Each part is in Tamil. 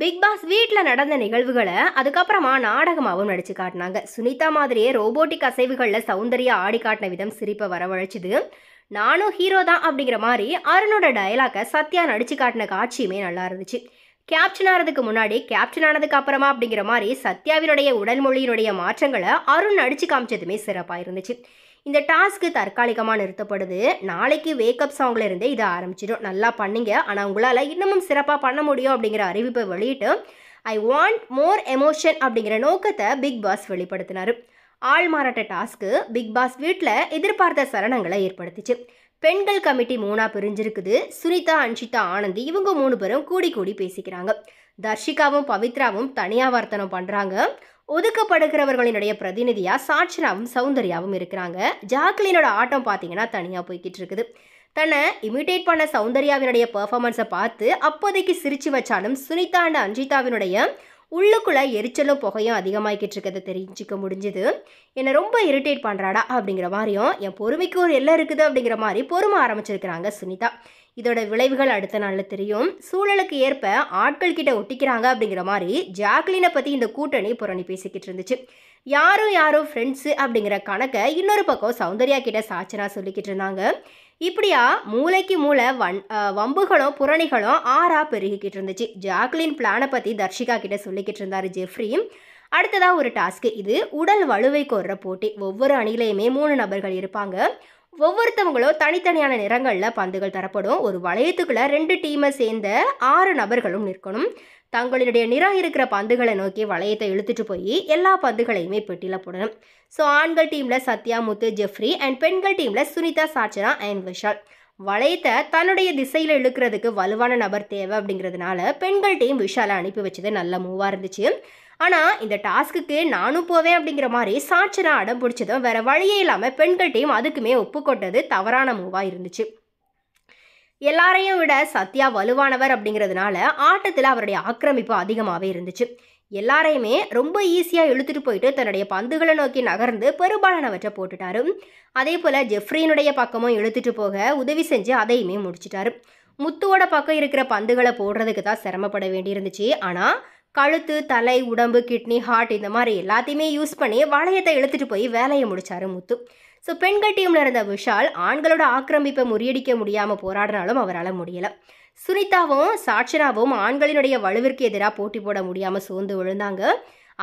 பிக் பாஸ் வீட்டில் நடந்த நிகழ்வுகளை அதுக்கப்புறமா நாடகமாகவும் நடிச்சு காட்டினாங்க சுனிதா மாதிரியே ரோபோட்டிக் அசைவுகளில் சௌந்தரியா ஆடி காட்டின விதம் சிரிப்பை வரவழைச்சிது நானும் ஹீரோ தான் அப்படிங்கிற மாதிரி அருணோட டயலாக்கை சத்யா நடிச்சு காட்டின காட்சியுமே நல்லா இருந்துச்சு கேப்சன் ஆனதுக்கு முன்னாடி கேப்சன் ஆனதுக்கு அப்புறமா அப்படிங்கிற மாதிரி சத்யாவினுடைய உடல் மொழியினுடைய மாற்றங்களை அருண் அடிச்சு காமிச்சதுமே சிறப்பாக இருந்துச்சு இந்த டாஸ்க்கு தற்காலிகமாக நிறுத்தப்படுது நாளைக்கு வேக்கப் சாங்ல இருந்தே இதை ஆரம்பிச்சிடும் நல்லா பண்ணிங்க ஆனால் உங்களால் இன்னமும் சிறப்பாக பண்ண முடியும் அப்படிங்கிற அறிவிப்பை வெளியிட்டு ஐ வாண்ட் மோர் எமோஷன் அப்படிங்கிற நோக்கத்தை பிக் பாஸ் வெளிப்படுத்தினார் ஆள் மாறாட்ட டாஸ்க்கு பிக் பாஸ் வீட்டில் எதிர்பார்த்த சரணங்களை ஏற்படுத்திச்சு பெண்கள் கமிட்டி மூணாக பிரிஞ்சிருக்குது சுனிதா அன்ஷிதா ஆனந்தி இவங்க மூணு பேரும் கூடி கூடி பேசிக்கிறாங்க தர்ஷிகாவும் பவித்ராவும் தனியாக வர்த்தனம் பண்ணுறாங்க ஒதுக்கப்படுகிறவர்களினுடைய பிரதிநிதியாக சாட்சிராவும் சௌந்தர்யாவும் இருக்கிறாங்க ஜாக்லினோட ஆட்டம் பார்த்தீங்கன்னா தனியாக போய்கிட்டு இருக்குது தன்னை இமிடேட் பண்ண சௌந்தர்யாவினுடைய பர்ஃபார்மன்ஸை பார்த்து அப்போதைக்கு சிரிச்சு வச்சாலும் சுனிதா அண்ட் அன்ஜிதாவினுடைய உள்ளுக்குள்ளே எரிச்சலும் புகையும் அதிகமாகிக்கிட்டு இருக்கிறத தெரிஞ்சிக்க முடிஞ்சுது என்னை ரொம்ப இரிட்டேட் பண்ணுறாடா அப்படிங்கிற மாதிரியும் என் பொறுமைக்கு ஒரு எல்லாம் இருக்குது அப்படிங்கிற மாதிரி பொறுமை ஆரம்பிச்சிருக்கிறாங்க சுனிதா இதோட விளைவுகள் அடுத்த நாளில் தெரியும் சூழலுக்கு ஏற்ப ஆட்கள் கிட்ட ஒட்டிக்கிறாங்க அப்படிங்கிற மாதிரி ஜாக்லினை பற்றி இந்த கூட்டணி புறணி பேசிக்கிட்டு இருந்துச்சு யாரும் யாரும் ஃப்ரெண்ட்ஸு அப்படிங்கிற கணக்கை இன்னொரு பக்கம் சௌந்தர்யா கிட்ட சாச்சனா சொல்லிக்கிட்டு இருந்தாங்க இப்படியா மூளைக்கு மூளை வன் வம்புகளும் புரணிகளும் ஆறா பெருகிக்கிட்டு இருந்துச்சு ஜாக்லின் பிளானை பற்றி தர்ஷிகா கிட்ட சொல்லிக்கிட்டு இருந்தார் ஜெஃப்ரி அடுத்ததாக ஒரு டாஸ்க்கு இது உடல் வலுவை கோர்ற போட்டி ஒவ்வொரு அணியிலையுமே மூணு நபர்கள் இருப்பாங்க ஒவ்வொருத்தவங்களும் தனித்தனியான நிறங்களில் பந்துகள் தரப்படும் ஒரு வளையத்துக்குள்ளே ரெண்டு டீமை சேர்ந்த ஆறு நபர்களும் நிற்கணும் தங்களுடைய நிறம் இருக்கிற பந்துகளை நோக்கி வளையத்தை இழுத்துட்டு போய் எல்லா பந்துகளையுமே பெட்டியில் போடணும் ஸோ ஆண்கள் டீமில் சத்யா முத்து ஜெஃப்ரி அண்ட் பெண்கள் டீமில் சுனிதா சாச்சரா அண்ட் விஷால் வளையத்தை தன்னுடைய திசையில் இழுக்கிறதுக்கு வலுவான நபர் தேவை அப்படிங்கிறதுனால பெண்கள் டீம் விஷாலை அனுப்பி வச்சது நல்ல மூவாக இருந்துச்சு ஆனால் இந்த டாஸ்க்குக்கு நானும் போவேன் அப்படிங்கிற மாதிரி சாட்சனா அடம் பிடிச்சதும் வேறு வழியே இல்லாமல் பெண்கள் அதுக்குமே ஒப்புக்கொட்டது தவறான மூவாக இருந்துச்சு எல்லாரையும் விட சத்யா வலுவானவர் அப்படிங்கிறதுனால ஆட்டத்தில் அவருடைய ஆக்கிரமிப்பு அதிகமாகவே இருந்துச்சு எல்லாரையுமே ரொம்ப ஈஸியாக இழுத்துட்டு போயிட்டு தன்னுடைய பந்துகளை நோக்கி நகர்ந்து பெரும்பாலானவற்றை போட்டுட்டாரு அதே போல் ஜெஃப்ரீனுடைய பக்கமும் இழுத்துட்டு போக உதவி செஞ்சு அதையுமே முடிச்சிட்டாரு முத்துவோட பக்கம் இருக்கிற பந்துகளை போடுறதுக்கு தான் சிரமப்பட வேண்டியிருந்துச்சு ஆனால் கழுத்து தலை உடம்பு கிட்னி ஹார்ட் இந்த மாதிரி எல்லாத்தையுமே யூஸ் பண்ணி வளையத்தை இழுத்துட்டு போய் வேலையை முடிச்சாரு முத்து ஸோ பெண்கள் டீம்ல இருந்த விஷால் ஆண்களோட ஆக்கிரமிப்பை முறியடிக்க முடியாமல் போராடினாலும் அவரால் முடியலை சுனிதாவும் சாட்சனாவும் ஆண்களினுடைய வலுவிற்கு எதிராக போட்டி போட முடியாமல் சோர்ந்து விழுந்தாங்க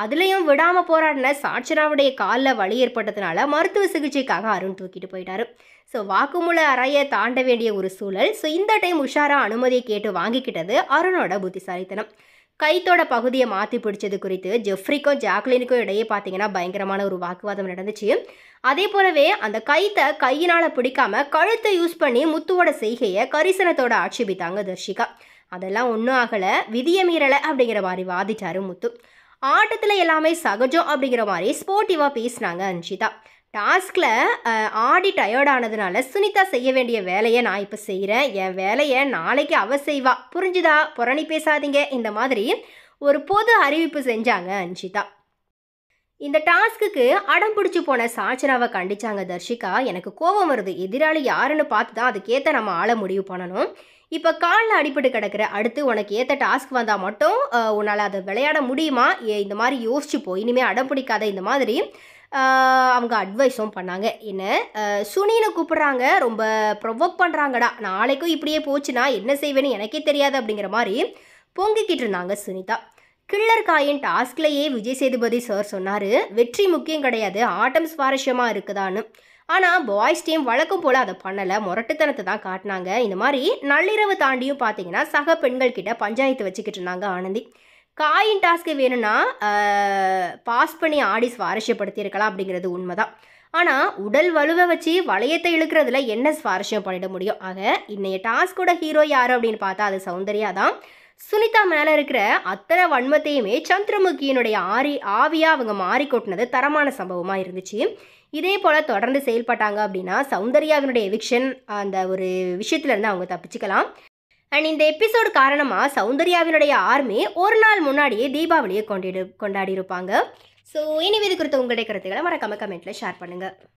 அதுலேயும் விடாமல் போராடின சாட்சனாவுடைய காலில் வலி ஏற்பட்டதுனால மருத்துவ சிகிச்சைக்காக அருண் தூக்கிட்டு போயிட்டாரு ஸோ வாக்குமூல அறையை தாண்ட வேண்டிய ஒரு சூழல் ஸோ இந்த டைம் உஷாரா அனுமதியை கேட்டு வாங்கிக்கிட்டது அருணோட புத்திசாலித்தனம் கைத்தோட பகுதியை மாற்றி பிடிச்சது குறித்து ஜெஃப்ரிக்கும் ஜாக்லினுக்கும் இடையே பார்த்தீங்கன்னா பயங்கரமான ஒரு வாக்குவாதம் நடந்துச்சு அதே போலவே அந்த கைத்தை கையினால் பிடிக்காம கழுத்தை யூஸ் பண்ணி முத்துவோட செய்கையை கரிசனத்தோட ஆட்சேபித்தாங்க தர்ஷிகா அதெல்லாம் ஒன்றும் ஆகலை விதியை மீறலை அப்படிங்கிற மாதிரி வாதிட்டாரு முத்து ஆட்டத்தில் எல்லாமே சகஜம் அப்படிங்கிற மாதிரி ஸ்போர்ட்டிவாக பேசினாங்க அன்ஷிதா டாஸ்கில் ஆடி டயர்டானதுனால சுனிதா செய்ய வேண்டிய வேலையை நான் இப்போ செய்கிறேன் என் வேலையை நாளைக்கு அவ செய்வா புரிஞ்சுதா புறணி பேசாதீங்க இந்த மாதிரி ஒரு பொது அறிவிப்பு செஞ்சாங்க அன்ஷிதா இந்த டாஸ்க்குக்கு அடம் பிடிச்சி போன சாச்சனாவை கண்டிச்சாங்க தர்ஷிகா எனக்கு கோபம் வருது எதிராளி யாருன்னு பார்த்து தான் அதுக்கேற்ற நம்ம ஆளை முடிவு பண்ணணும் இப்போ காலில் அடிபட்டு கிடக்குற அடுத்து உனக்கு ஏற்ற டாஸ்க் வந்தால் மட்டும் உன்னால் அதை விளையாட முடியுமா இந்த மாதிரி யோசிச்சுப்போ இனிமேல் அடம் பிடிக்காத இந்த மாதிரி அவங்க அட்வைஸும் பண்ணாங்க என்ன சுனின்னு கூப்பிட்றாங்க ரொம்ப ப்ரொவோக் பண்ணுறாங்கடா நாளைக்கும் இப்படியே போச்சுன்னா என்ன செய்வேன்னு எனக்கே தெரியாது அப்படிங்கிற மாதிரி பொங்கிக்கிட்டு இருந்தாங்க சுனிதா கில்லர் காயின் டாஸ்க்லேயே விஜய் சேதுபதி சார் சொன்னார் வெற்றி முக்கியம் கிடையாது ஆட்டம் சுவாரஸ்யமாக இருக்குதான்னு ஆனால் பாய்ஸ் டீம் வழக்கம் போல் அதை பண்ணலை முரட்டுத்தனத்தை தான் காட்டினாங்க இந்த மாதிரி நள்ளிரவு தாண்டியும் பார்த்தீங்கன்னா சக பெண்கள் கிட்ட பஞ்சாயத்து வச்சுக்கிட்டு இருந்தாங்க ஆனந்தி காயின் டாஸ்க்கு வேணும்னா பாஸ் பண்ணி ஆடி சுவாரஸ்யப்படுத்தியிருக்கலாம் அப்படிங்கிறது உண்மைதான் ஆனால் உடல் வலுவை வச்சு வளையத்தை இழுக்கிறதுல என்ன சுவாரஸ்யம் பண்ணிட முடியும் ஆக இன்னைய டாஸ்கோட ஹீரோ யார் அப்படின்னு பார்த்தா அது சௌந்தர்யா தான் சுனிதா மேலே இருக்கிற அத்தனை வன்மத்தையுமே சந்திரமுகியினுடைய ஆரி ஆவியாக அவங்க மாறி கொட்டினது தரமான சம்பவமாக இருந்துச்சு இதே போல் தொடர்ந்து செயல்பட்டாங்க அப்படின்னா சௌந்தர்யாவினுடைய எவிக்ஷன் அந்த ஒரு விஷயத்துலேருந்து அவங்க தப்பிச்சுக்கலாம் அண்ட் இந்த எபிசோடு காரணமாக சௌந்தர்யாவினுடைய ஆர்மி ஒரு நாள் முன்னாடியே தீபாவளியை கொண்டிடு கொண்டாடி இருப்பாங்க ஸோ இனி இது குறித்த உங்களுடைய கருத்துக்களை மறக்காம கமெண்ட்டில் ஷேர் பண்ணுங்கள்